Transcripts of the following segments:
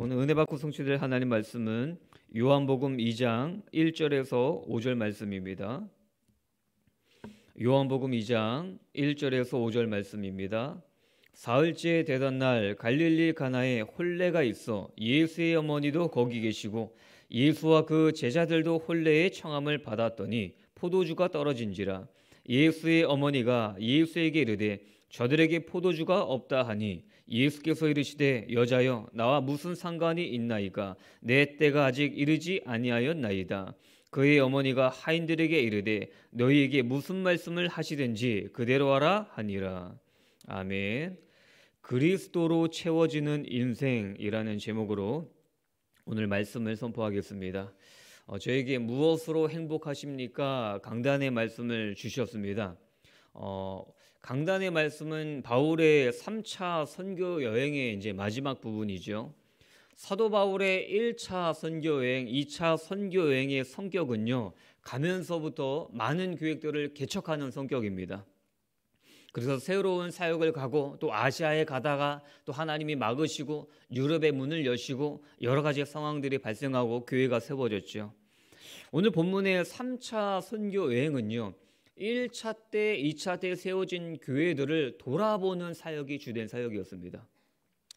오늘 은혜 받고 성취될 하나님 말씀은 요한복음 2장 1절에서 5절 말씀입니다. 요한복음 2장 1절에서 5절 말씀입니다. 사흘째 되던 날 갈릴리 가나에 혼례가 있어 예수의 어머니도 거기 계시고 예수와 그 제자들도 혼례의 청함을 받았더니 포도주가 떨어진지라 예수의 어머니가 예수에게 이르되 저들에게 포도주가 없다 하니 예수께서 이르시되 여자여 나와 무슨 상관이 있나이가내 때가 아직 이르지 아니하였나이다. 그의 어머니가 하인들에게 이르되 너희에게 무슨 말씀을 하시든지 그대로 하라 하니라. 아멘. 그리스도로 채워지는 인생이라는 제목으로 오늘 말씀을 선포하겠습니다. 어, 저에게 무엇으로 행복하십니까? 강단의 말씀을 주셨습니다. 어, 강단의 말씀은 바울의 3차 선교 여행의 이제 마지막 부분이죠. 사도 바울의 1차 선교 여행, 2차 선교 여행의 성격은요. 가면서부터 많은 교역들을 개척하는 성격입니다. 그래서 새로운 사역을 가고 또 아시아에 가다가 또 하나님이 막으시고 유럽의 문을 여시고 여러 가지 상황들이 발생하고 교회가 세워졌죠. 오늘 본문의 3차 선교 여행은요. 1차 때, 2차 때 세워진 교회들을 돌아보는 사역이 주된 사역이었습니다.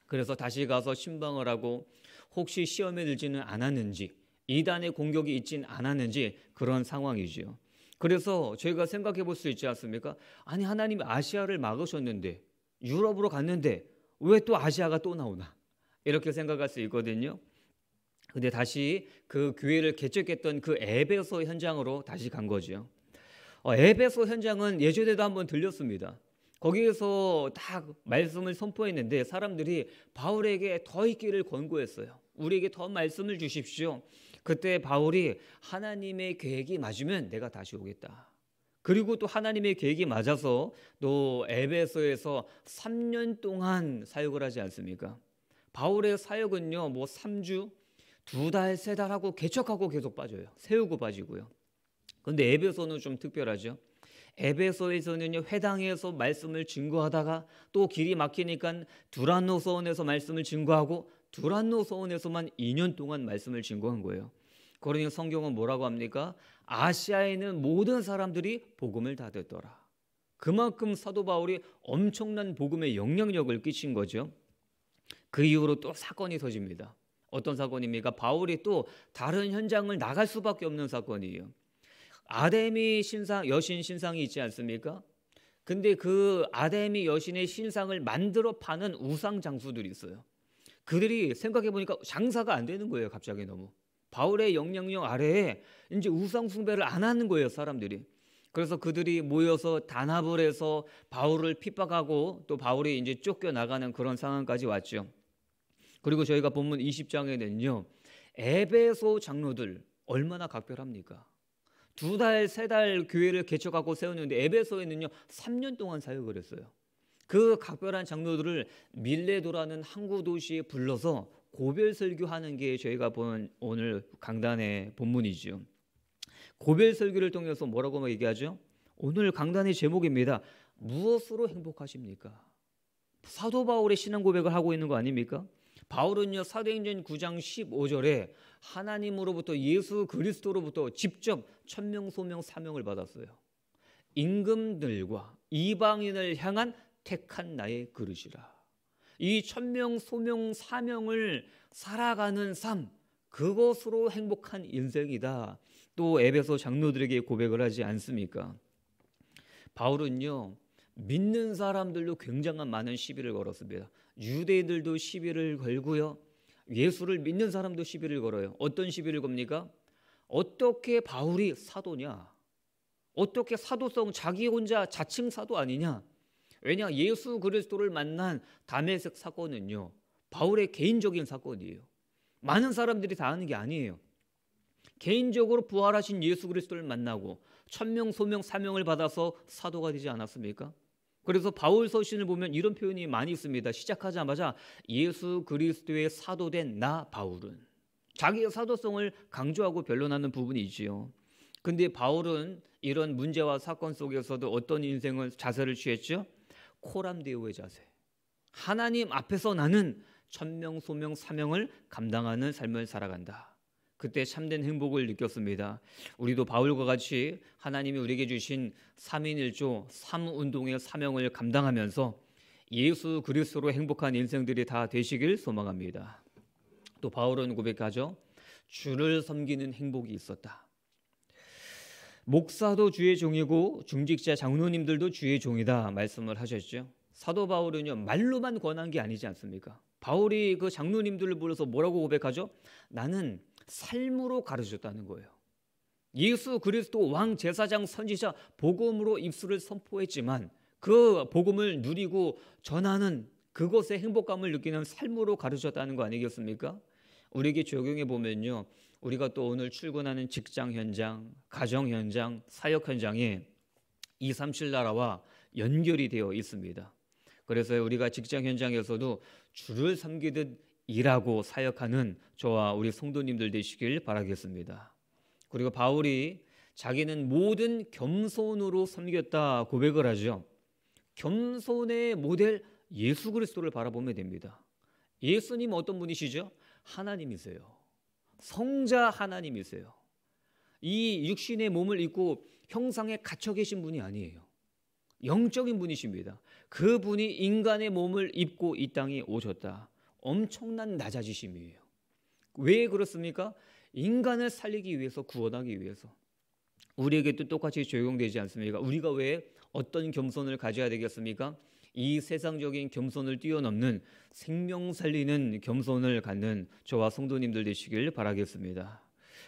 그래서 다시 가서 신방을 하고 혹시 시험에 들지는 않았는지 이단의 공격이 있진 않았는지 그런 상황이지요. 그래서 저희가 생각해 볼 수 있지 않습니까? 아니 하나님 아시아를 막으셨는데 유럽으로 갔는데 왜 또 아시아가 또 나오나 이렇게 생각할 수 있거든요. 근데 다시 그 교회를 개척했던 그에베 현장으로 다시 간거지 어, 에베소 현장은 예전에도 한번 들렸습니다. 거기에서 딱 말씀을 선포했는데 사람들이 바울에게 더 있기를 권고했어요. 우리에게 더 말씀을 주십시오. 그때 바울이 하나님의 계획이 맞으면 내가 다시 오겠다. 그리고 또 하나님의 계획이 맞아서 또 에베소에서 3년 동안 사역을 하지 않습니까? 바울의 사역은요, 뭐 3주, 두 달, 세 달하고 개척하고 계속 빠져요. 세우고 빠지고요. 그런데 에베소는 좀 특별하죠. 에베소에서는요 회당에서 말씀을 증거하다가 또 길이 막히니까 두란노 서원에서 말씀을 증거하고 두란노 서원에서만 2년 동안 말씀을 증거한 거예요. 그러니 성경은 뭐라고 합니까? 아시아에 있는 모든 사람들이 복음을 다 듣더라. 그만큼 사도 바울이 엄청난 복음의 영향력을 끼친 거죠. 그 이후로 또 사건이 터집니다. 어떤 사건입니까? 바울이 또 다른 현장을 나갈 수밖에 없는 사건이에요. 아데미 신상 여신 신상이 있지 않습니까? 근데 그 아데미 여신의 신상을 만들어 파는 우상 장수들이 있어요. 그들이 생각해 보니까 장사가 안 되는 거예요, 갑자기 너무. 바울의 영향력 아래에 이제 우상 숭배를 안 하는 거예요, 사람들이. 그래서 그들이 모여서 단합을 해서 바울을 핍박하고 또 바울이 이제 쫓겨나가는 그런 상황까지 왔죠. 그리고 저희가 본문 20장에는요. 에베소 장로들 얼마나 각별합니까? 두 달, 세 달 교회를 개척하고 세웠는데 에베소에는요, 3년 동안 사역을 했어요. 그 각별한 장로들을 밀레도라는 항구 도시에 불러서 고별 설교하는 게 저희가 본 오늘 강단의 본문이죠. 고별 설교를 통해서 뭐라고 얘기하죠? 오늘 강단의 제목입니다. 무엇으로 행복하십니까? 사도 바울의 신앙 고백을 하고 있는 거 아닙니까? 바울은요 사도행전 9장 15절에 하나님으로부터 예수 그리스도로부터 직접 천명 소명 사명을 받았어요. 임금들과 이방인을 향한 택한 나의 그릇이라. 이 천명 소명 사명을 살아가는 삶 그것으로 행복한 인생이다. 또 에베소 장로들에게 고백을 하지 않습니까? 바울은요 믿는 사람들도 굉장한 많은 시비를 걸었습니다. 유대인들도 시비를 걸고요. 예수를 믿는 사람도 시비를 걸어요. 어떤 시비를 겁니까? 어떻게 바울이 사도냐? 어떻게 사도성 자기 혼자 자칭 사도 아니냐? 왜냐 예수 그리스도를 만난 담에색 사건은요. 바울의 개인적인 사건이에요. 많은 사람들이 다 아는 게 아니에요. 개인적으로 부활하신 예수 그리스도를 만나고 천명 소명 사명을 받아서 사도가 되지 않았습니까? 그래서 바울 서신을 보면 이런 표현이 많이 있습니다. 시작하자마자 예수 그리스도의 사도된 나 바울은 자기의 사도성을 강조하고 변론하는 부분이지요. 근데 바울은 이런 문제와 사건 속에서도 어떤 인생을 자세를 취했죠? 코람데오의 자세. 하나님 앞에서 나는 천명 소명 사명을 감당하는 삶을 살아간다. 그때 참된 행복을 느꼈습니다. 우리도 바울과 같이 하나님이 우리에게 주신 3인일조 3운동의 사명을 감당하면서 예수 그리스도로 행복한 인생들이 다 되시길 소망합니다. 또 바울은 고백하죠. 주를 섬기는 행복이 있었다. 목사도 주의 종이고 중직자 장로님들도 주의 종이다 말씀을 하셨죠. 사도 바울은요 말로만 권한 게 아니지 않습니까? 바울이 그 장로님들을 불러서 뭐라고 고백하죠? 나는 삶으로 가르쳤다는 거예요. 예수 그리스도 왕 제사장 선지자 복음으로 입술을 선포했지만 그 복음을 누리고 전하는 그것의 행복감을 느끼는 삶으로 가르쳤다는 거 아니겠습니까? 우리에게 적용해 보면요. 우리가 또 오늘 출근하는 직장 현장, 가정 현장, 사역 현장이 2, 3, 7 나라와 연결이 되어 있습니다. 그래서 우리가 직장 현장에서도 줄을 섬기듯 일하고 사역하는 저와 우리 성도님들 되시길 바라겠습니다. 그리고 바울이 자기는 모든 겸손으로 섬겼다 고백을 하죠. 겸손의 모델 예수 그리스도를 바라보면 됩니다. 예수님 어떤 분이시죠? 하나님이세요. 성자 하나님이세요. 이 육신의 몸을 입고 형상에 갇혀 계신 분이 아니에요. 영적인 분이십니다. 그분이 인간의 몸을 입고 이 땅에 오셨다. 엄청난 낮아지심이에요. 왜 그렇습니까? 인간을 살리기 위해서 구원하기 위해서 우리에게도 똑같이 적용되지 않습니까? 우리가 왜 어떤 겸손을 가져야 되겠습니까? 이 세상적인 겸손을 뛰어넘는 생명 살리는 겸손을 갖는 저와 성도님들 되시길 바라겠습니다.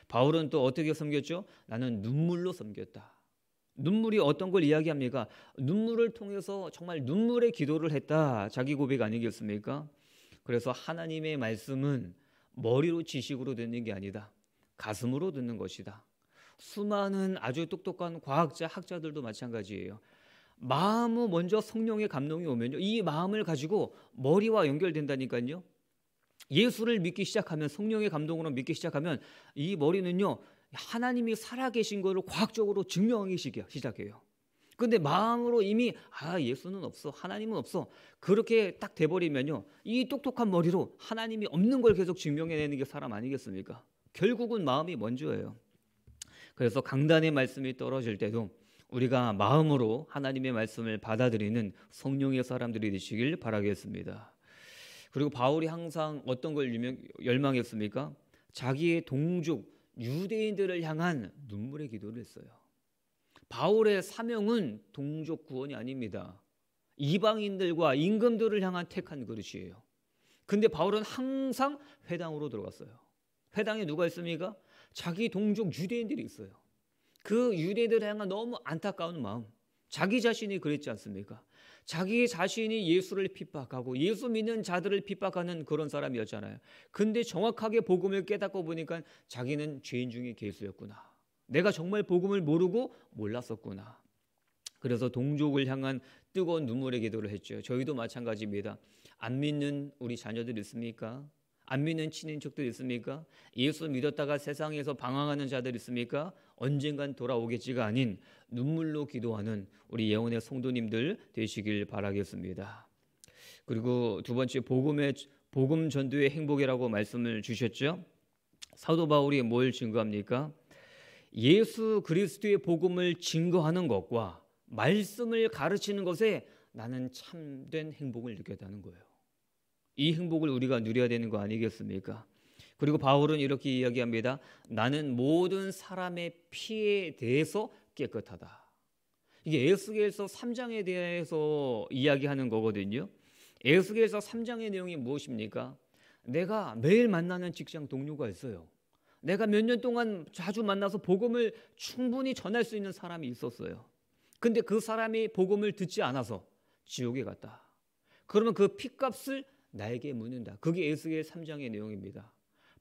바울은 또 어떻게 섬겼죠? 나는 눈물로 섬겼다. 눈물이 어떤 걸 이야기합니까? 눈물을 통해서 정말 눈물의 기도를 했다. 자기 고백 아니겠습니까? 그래서 하나님의 말씀은 머리로 지식으로 듣는 게 아니다. 가슴으로 듣는 것이다. 수많은 아주 똑똑한 과학자, 학자들도 마찬가지예요. 마음은 먼저 성령의 감동이 오면요. 이 마음을 가지고 머리와 연결된다니까요. 예수를 믿기 시작하면 성령의 감동으로 믿기 시작하면 이 머리는요. 하나님이 살아계신 것을 과학적으로 증명하기 시작해요. 근데 마음으로 이미 아 예수는 없어 하나님은 없어 그렇게 딱 돼버리면요 이 똑똑한 머리로 하나님이 없는 걸 계속 증명해내는 게 사람 아니겠습니까? 결국은 마음이 먼저예요. 그래서 강단의 말씀이 떨어질 때도 우리가 마음으로 하나님의 말씀을 받아들이는 성령의 사람들이 되시길 바라겠습니다. 그리고 바울이 항상 어떤 걸 유명, 열망했습니까? 자기의 동족 유대인들을 향한 눈물의 기도를 했어요. 바울의 사명은 동족 구원이 아닙니다. 이방인들과 임금들을 향한 택한 그릇이에요. 근데 바울은 항상 회당으로 들어갔어요. 회당에 누가 있습니까? 자기 동족 유대인들이 있어요. 그 유대인들을 향한 너무 안타까운 마음. 자기 자신이 그랬지 않습니까? 자기 자신이 예수를 핍박하고 예수 믿는 자들을 핍박하는 그런 사람이었잖아요. 근데 정확하게 복음을 깨닫고 보니까 자기는 죄인 중에 개수였구나. 내가 정말 복음을 모르고 몰랐었구나. 그래서 동족을 향한 뜨거운 눈물의 기도를 했죠. 저희도 마찬가지입니다. 안 믿는 우리 자녀들 있습니까? 안 믿는 친인척들 있습니까? 예수 믿었다가 세상에서 방황하는 자들 있습니까? 언젠간 돌아오겠지가 아닌 눈물로 기도하는 우리 예언의 성도님들 되시길 바라겠습니다. 그리고 두 번째 복음의 복음 전도의 행복이라고 말씀을 주셨죠. 사도 바울이 뭘 증거합니까? 예수 그리스도의 복음을 증거하는 것과 말씀을 가르치는 것에 나는 참된 행복을 느꼈다는 거예요. 이 행복을 우리가 누려야 되는 거 아니겠습니까? 그리고 바울은 이렇게 이야기합니다. 나는 모든 사람의 피에 대해서 깨끗하다. 이게 에스겔서 3장에 대해서 이야기하는 거거든요. 에스겔서 3장의 내용이 무엇입니까? 내가 매일 만나는 직장 동료가 있어요. 내가 몇 년 동안 자주 만나서 복음을 충분히 전할 수 있는 사람이 있었어요. 근데 그 사람이 복음을 듣지 않아서 지옥에 갔다. 그러면 그 핏값을 나에게 묻는다. 그게 에스겔 3장의 내용입니다.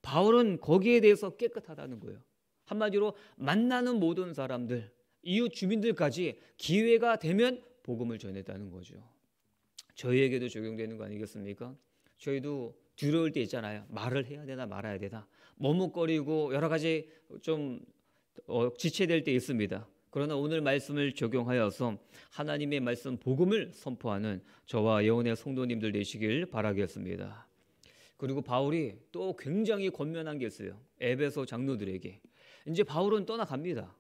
바울은 거기에 대해서 깨끗하다는 거예요. 한마디로 만나는 모든 사람들, 이웃 주민들까지 기회가 되면 복음을 전했다는 거죠. 저희에게도 적용되는 거 아니겠습니까? 저희도 두려울 때 있잖아요. 말을 해야 되나 말아야 되나. 머뭇거리고 여러 가지 좀 어, 지체될 때 있습니다. 그러나 오늘 말씀을 적용하여서 하나님의 말씀 복음을 선포하는 저와 예언의 성도님들 되시길 바라겠습니다. 그리고 바울이 또 굉장히 권면한 게 있어요. 에베소 장로들에게. 이제 바울은 떠나갑니다.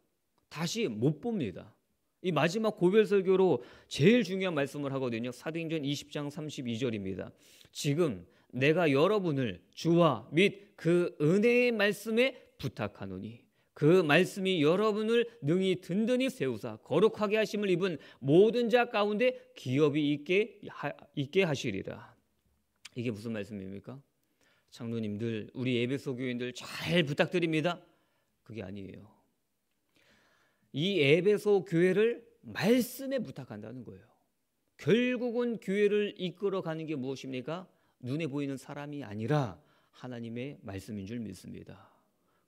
다시 못 봅니다. 이 마지막 고별 설교로 제일 중요한 말씀을 하거든요. 사도행전 20장 32절입니다. 지금 내가 여러분을 주와 및그 은혜의 말씀에 부탁하노니 그 말씀이 여러분을 능히 든든히 세우사 거룩하게 하심을 입은 모든 자 가운데 기업이 있게 하, 있게 하시리라. 이게 무슨 말씀입니까? 장로님들, 우리 에베소 교인들 잘 부탁드립니다. 그게 아니에요. 이 에베소 교회를 말씀에 부탁한다는 거예요. 결국은 교회를 이끌어 가는 게 무엇입니까? 눈에 보이는 사람이 아니라 하나님의 말씀인 줄 믿습니다.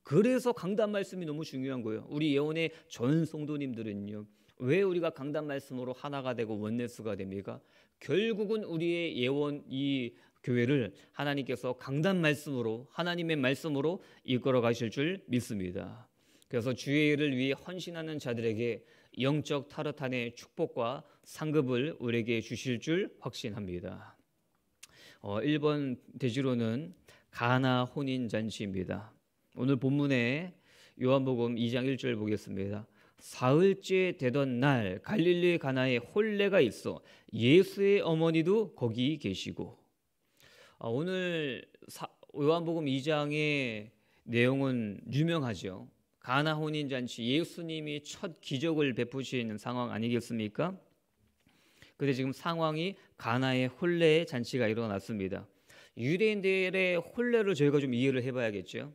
그래서 강단 말씀이 너무 중요한 거예요. 우리 예언의 전 성도님들은요. 왜 우리가 강단 말씀으로 하나가 되고 원내수가 됩니까? 결국은 우리의 예원 이 교회를 하나님께서 강단 말씀으로 하나님의 말씀으로 이끌어 가실 줄 믿습니다. 그래서 주의 일을 위해 헌신하는 자들에게 영적 타르 안의 축복과 상급을 우리에게 주실 줄 확신합니다. 어, 1번 대지로는 가나 혼인 잔치입니다. 오늘 본문에 요한복음 2장 1절 보겠습니다. 사흘째 되던 날 갈릴리 가나에 혼례가 있어 예수의 어머니도 거기 계시고 아, 오늘 사, 요한복음 2장의 내용은 유명하죠. 가나 혼인 잔치 예수님이 첫 기적을 베푸신 상황 아니겠습니까? 근데 지금 상황이 가나의 혼례 잔치가 일어났습니다. 유대인들의 혼례를 저희가 좀 이해를 해봐야겠죠.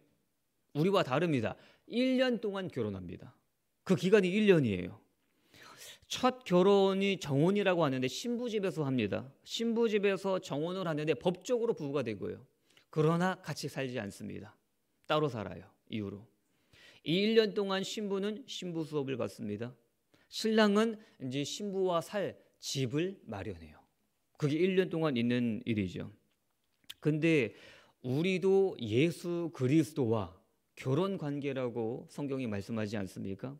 우리와 다릅니다. 1년 동안 결혼합니다. 그 기간이 1년이에요. 첫 결혼이 정혼이라고 하는데 신부집에서 합니다. 신부집에서 정혼을 하는데 법적으로 부부가 되고요. 그러나 같이 살지 않습니다. 따로 살아요. 이후로. 이 1년 동안 신부는 신부 수업을 받습니다. 신랑은 이제 신부와 살 집을 마련해요. 그게 1년 동안 있는 일이죠. 근데 우리도 예수 그리스도와 결혼 관계라고 성경이 말씀하지 않습니까?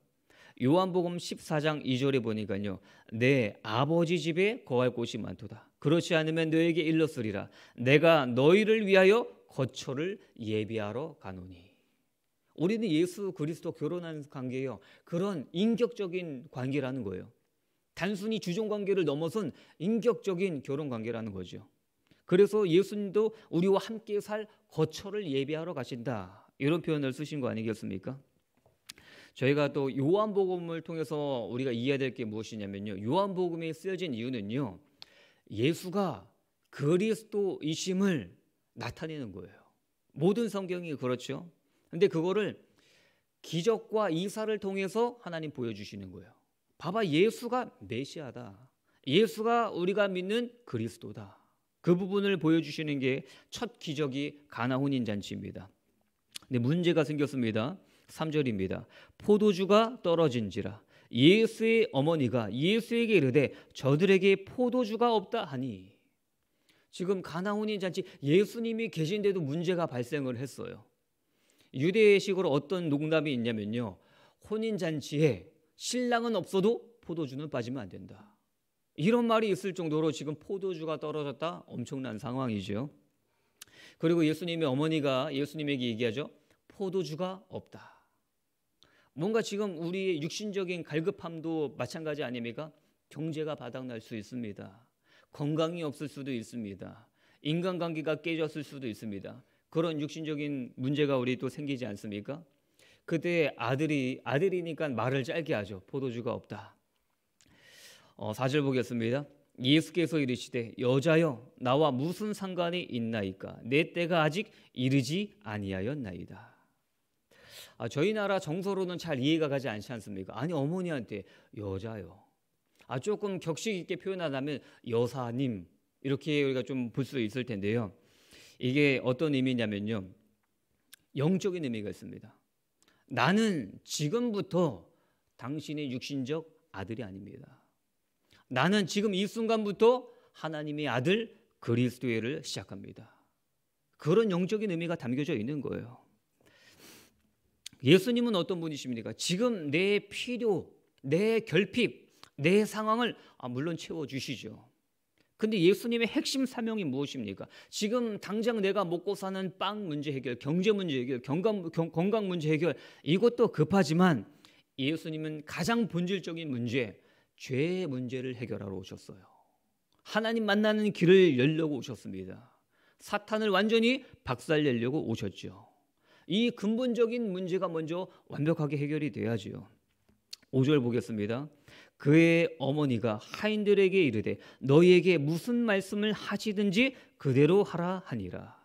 요한복음 14장 2절에 보니까요. 내 아버지 집에 거할 곳이 많도다. 그렇지 않으면 너에게 일렀으리라. 내가 너희를 위하여 거처를 예비하러 가노니. 우리는 예수 그리스도 결혼한 관계요 그런 인격적인 관계라는 거예요. 단순히 주종 관계를 넘어선 인격적인 결혼 관계라는 거죠. 그래서 예수님도 우리와 함께 살 거처를 예비하러 가신다. 이런 표현을 쓰신 거 아니겠습니까? 저희가 또 요한복음을 통해서 우리가 이해될게 무엇이냐면요. 요한복음에 쓰여진 이유는요. 예수가 그리스도이심을 나타내는 거예요. 모든 성경이 그렇죠. 근데 그거를 기적과 이사를 통해서 하나님 보여주시는 거예요. 봐봐, 예수가 메시아다. 예수가 우리가 믿는 그리스도다. 그 부분을 보여주시는 게 첫 기적이 가나 혼인 잔치입니다. 근데 문제가 생겼습니다. 3절입니다. 포도주가 떨어진지라 예수의 어머니가 예수에게 이르되 저들에게 포도주가 없다 하니 지금 가나 혼인 잔치 예수님이 계신데도 문제가 발생을 했어요. 유대식으로 어떤 농담이 있냐면요. 혼인 잔치에 신랑은 없어도 포도주는 빠지면 안 된다. 이런 말이 있을 정도로 지금 포도주가 떨어졌다 엄청난 상황이죠. 그리고 예수님의 어머니가 예수님에게 얘기하죠. 포도주가 없다. 뭔가 지금 우리의 육신적인 갈급함도 마찬가지 아닙니까? 경제가 바닥날 수 있습니다. 건강이 없을 수도 있습니다. 인간관계가 깨졌을 수도 있습니다. 그런 육신적인 문제가 우리 또 생기지 않습니까? 그때 아들이 아들이니까 말을 짧게 하죠. 포도주가 없다. 어, 4절 보겠습니다. 예수께서 이르시되 여자여 나와 무슨 상관이 있나이까 내 때가 아직 이르지 아니하였나이다. 아, 저희 나라 정서로는 잘 이해가 가지 않지 않습니까? 아니 어머니한테 여자요. 아 조금 격식 있게 표현하다면 여사님 이렇게 우리가 좀 볼 수 있을 텐데요. 이게 어떤 의미냐면요. 영적인 의미가 있습니다. 나는 지금부터 당신의 육신적 아들이 아닙니다. 나는 지금 이 순간부터 하나님의 아들 그리스도를 시작합니다. 그런 영적인 의미가 담겨져 있는 거예요. 예수님은 어떤 분이십니까? 지금 내 필요, 내 결핍, 내 상황을 아, 물론 채워주시죠. 근데 예수님의 핵심 사명이 무엇입니까? 지금 당장 내가 먹고 사는 빵 문제 해결, 경제 문제 해결, 건강, 건강 문제 해결, 이것도 급하지만 예수님은 가장 본질적인 문제, 죄의 문제를 해결하러 오셨어요. 하나님 만나는 길을 열려고 오셨습니다. 사탄을 완전히 박살내려고 오셨죠. 이 근본적인 문제가 먼저 완벽하게 해결이 돼야지요. 5절 보겠습니다. 그의 어머니가 하인들에게 이르되 너희에게 무슨 말씀을 하시든지 그대로 하라 하니라.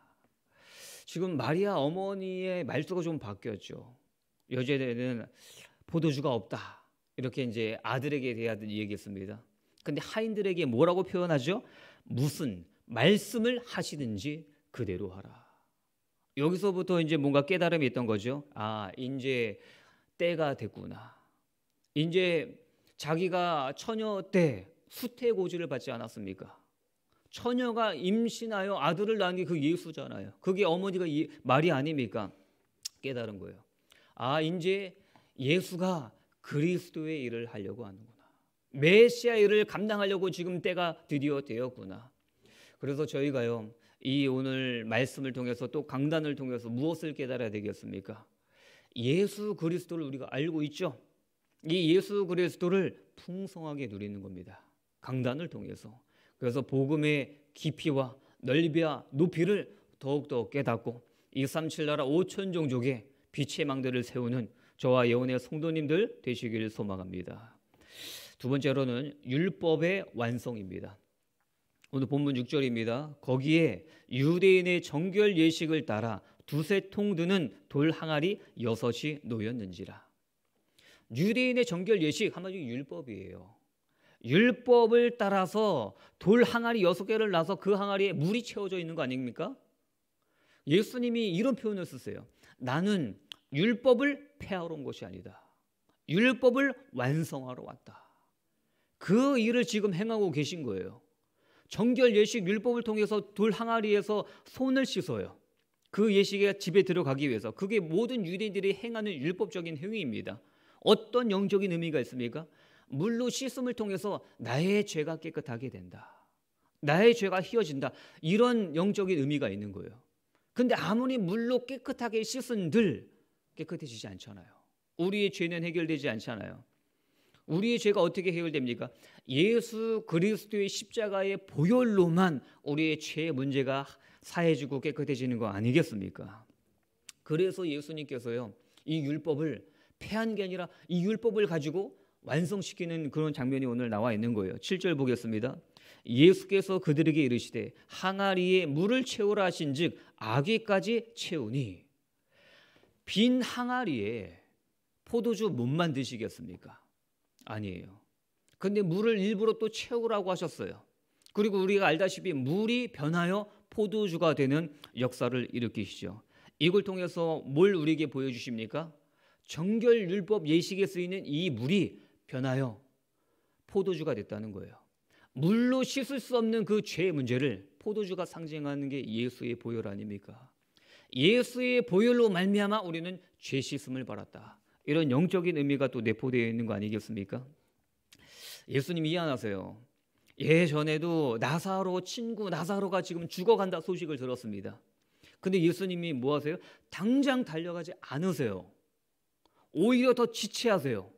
지금 마리아 어머니의 말투가 좀 바뀌었죠. 여자에는 포도주가 없다. 이렇게 이제 아들에게 대하듯 얘기했습니다. 근데 하인들에게 뭐라고 표현하죠? 무슨 말씀을 하시든지 그대로 하라. 여기서부터 이제 뭔가 깨달음이 있던 거죠. 아, 이제 때가 됐구나. 이제 자기가 처녀 때 수태 고지를 받지 않았습니까? 처녀가 임신하여 아들을 낳은 게 그 예수잖아요. 그게 어머니가 말이 아닙니까? 깨달은 거예요. 아, 이제 예수가 그리스도의 일을 하려고 하는구나. 메시아 일을 감당하려고 지금 때가 드디어 되었구나. 그래서 저희가요. 이 오늘 말씀을 통해서 또 강단을 통해서 무엇을 깨달아야 되겠습니까? 예수 그리스도를 우리가 알고 있죠. 이 예수 그리스도를 풍성하게 누리는 겁니다. 강단을 통해서. 그래서 복음의 깊이와 넓이와 높이를 더욱더 깨닫고 237나라 5천 종족의 빛의 망대를 세우는 저와 예언의 성도님들 되시길 소망합니다. 두 번째로는 율법의 완성입니다. 오늘 본문 6절입니다. 거기에 유대인의 정결 예식을 따라 두세 통 드는 돌 항아리 여섯이 놓였는지라. 유대인의 정결 예식 한마디로 율법이에요. 율법을 따라서 돌 항아리 여섯 개를 놔서 그 항아리에 물이 채워져 있는 거 아닙니까? 예수님이 이런 표현을 쓰세요. 나는 율법을 폐하러 온 것이 아니다. 율법을 완성하러 왔다. 그 일을 지금 행하고 계신 거예요. 정결 예식 율법을 통해서 돌 항아리에서 손을 씻어요. 그예식에 집에 들어가기 위해서 그게 모든 유대인들이 행하는 율법적인 행위입니다. 어떤 영적인 의미가 있습니까? 물로 씻음을 통해서 나의 죄가 깨끗하게 된다. 나의 죄가 휘어진다 이런 영적인 의미가 있는 거예요. 근데 아무리 물로 깨끗하게 씻은들 깨끗해지지 않잖아요. 우리의 죄는 해결되지 않잖아요. 우리의 죄가 어떻게 해결됩니까? 예수 그리스도의 십자가의 보혈로만 우리의 죄의 문제가 사해지고 깨끗해지는 거 아니겠습니까? 그래서 예수님께서요 이 율법을 폐한 게 아니라 이 율법을 가지고 완성시키는 그런 장면이 오늘 나와 있는 거예요. 7절 보겠습니다. 예수께서 그들에게 이르시되 항아리에 물을 채우라 하신즉 아귀까지 채우니 빈 항아리에 포도주 못 만드시겠습니까? 아니에요. 근데 물을 일부러 또 채우라고 하셨어요. 그리고 우리가 알다시피 물이 변하여 포도주가 되는 역사를 일으키시죠. 이걸 통해서 뭘 우리에게 보여주십니까? 정결 율법 예식에 쓰이는 이 물이 변하여 포도주가 됐다는 거예요. 물로 씻을 수 없는 그 죄의 문제를 포도주가 상징하는 게 예수의 보혈 아닙니까? 예수의 보혈로 말미암아 우리는 죄 씻음을 받았다. 이런 영적인 의미가 또 내포되어 있는 거 아니겠습니까? 예수님이 희하세요 예전에도 나사로 친구 나사로가 지금 죽어간다 소식을 들었습니다. 근데 예수님이 뭐 하세요? 당장 달려가지 않으세요. 오히려 더 지체하세요.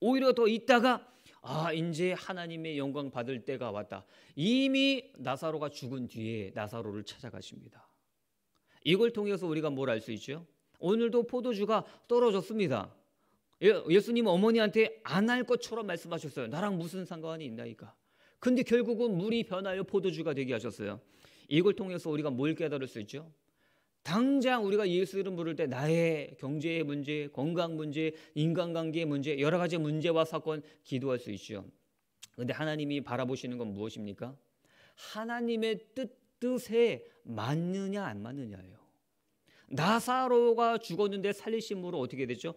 오히려 더 있다가 아, 이제 하나님의 영광 받을 때가 왔다. 이미 나사로가 죽은 뒤에 나사로를 찾아가십니다. 이걸 통해서 우리가 뭘 알 수 있죠? 오늘도 포도주가 떨어졌습니다. 예, 예수님 어머니한테 안 할 것처럼 말씀하셨어요. 나랑 무슨 상관이 있나이까. 근데 결국은 물이 변하여 포도주가 되게 하셨어요. 이걸 통해서 우리가 뭘 깨달을 수 있죠? 당장 우리가 예수 이름 부를 때 나의 경제의 문제, 건강 문제, 인간관계의 문제, 여러 가지 문제와 사건 기도할 수 있죠. 근데 하나님이 바라보시는 건 무엇입니까? 하나님의 뜻 뜻에 맞느냐 안 맞느냐예요. 나사로가 죽었는데 살리심으로 어떻게 되죠?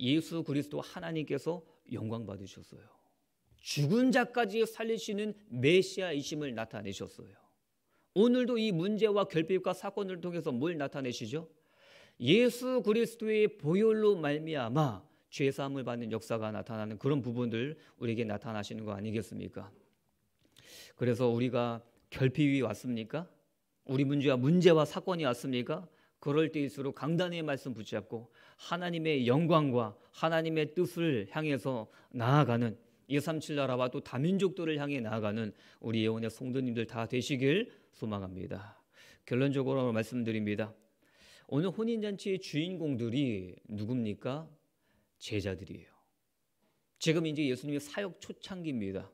예수 그리스도 하나님께서 영광 받으셨어요. 죽은 자까지 살리시는 메시아이심을 나타내셨어요. 오늘도 이 문제와 결핍과 사건을 통해서 뭘 나타내시죠? 예수 그리스도의 보혈로 말미암아 죄 사함을 받는 역사가 나타나는 그런 부분들 우리에게 나타나시는 거 아니겠습니까? 그래서 우리가 결핍이 왔습니까? 우리 문제와 문제와 사건이 왔습니까? 그럴 때일수록 강단의 말씀 붙잡고 하나님의 영광과 하나님의 뜻을 향해서 나아가는 237 나라와 또 다민족들을 향해 나아가는 우리 예원의 성도님들 다 되시길 소망합니다. 결론적으로 말씀드립니다. 오늘 혼인잔치의 주인공들이 누굽니까? 제자들이에요. 지금 이제 예수님의 사역 초창기입니다.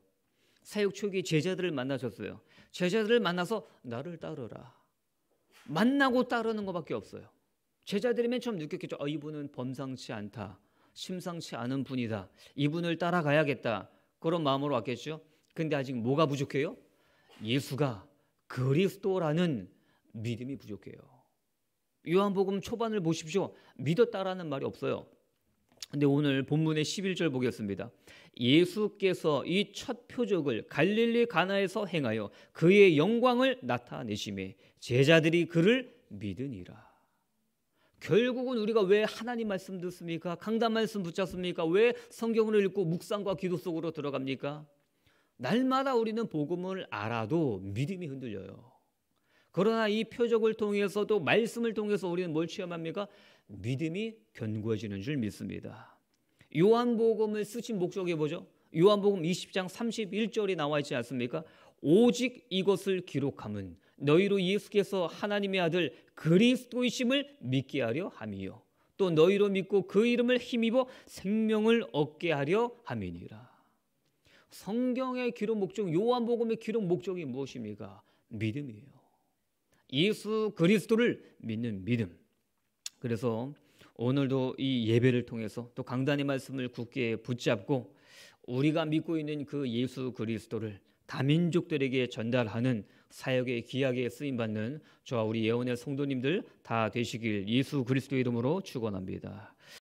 사역 초기 제자들을 만나셨어요. 제자들을 만나서 나를 따르라. 만나고 따르는 것밖에 없어요. 제자들이 맨 처음 느꼈겠죠. 아, 이분은 범상치 않다. 심상치 않은 분이다. 이분을 따라가야겠다. 그런 마음으로 왔겠죠. 근데 아직 뭐가 부족해요? 예수가 그리스도라는 믿음이 부족해요. 요한복음 초반을 보십시오. 믿었다라는 말이 없어요. 근데 오늘 본문의 11절 보겠습니다. 예수께서 이 첫 표적을 갈릴리 가나에서 행하여 그의 영광을 나타내심에 제자들이 그를 믿으니라. 결국은 우리가 왜 하나님 말씀 듣습니까? 강단 말씀 붙잡습니까? 왜 성경을 읽고 묵상과 기도 속으로 들어갑니까? 날마다 우리는 복음을 알아도 믿음이 흔들려요. 그러나 이 표적을 통해서도 말씀을 통해서 우리는 뭘 체험합니까? 믿음이 견고해지는 줄 믿습니다. 요한복음을 쓰신 목적이 뭐죠? 요한복음 20장 31절이 나와 있지 않습니까? 오직 이것을 기록함은 너희로 예수께서 하나님의 아들 그리스도이심을 믿게 하려 함이요. 또 너희로 믿고 그 이름을 힘입어 생명을 얻게 하려 함이니라. 성경의 기록 목적, 요한복음의 기록 목적이 무엇입니까? 믿음이에요. 예수 그리스도를 믿는 믿음. 그래서 오늘도 이 예배를 통해서 또 강단의 말씀을 굳게 붙잡고 우리가 믿고 있는 그 예수 그리스도를 다민족들에게 전달하는 사역의 귀하게 쓰임 받는 저와 우리 예언의 성도님들 다 되시길 예수 그리스도 이름으로 축원합니다.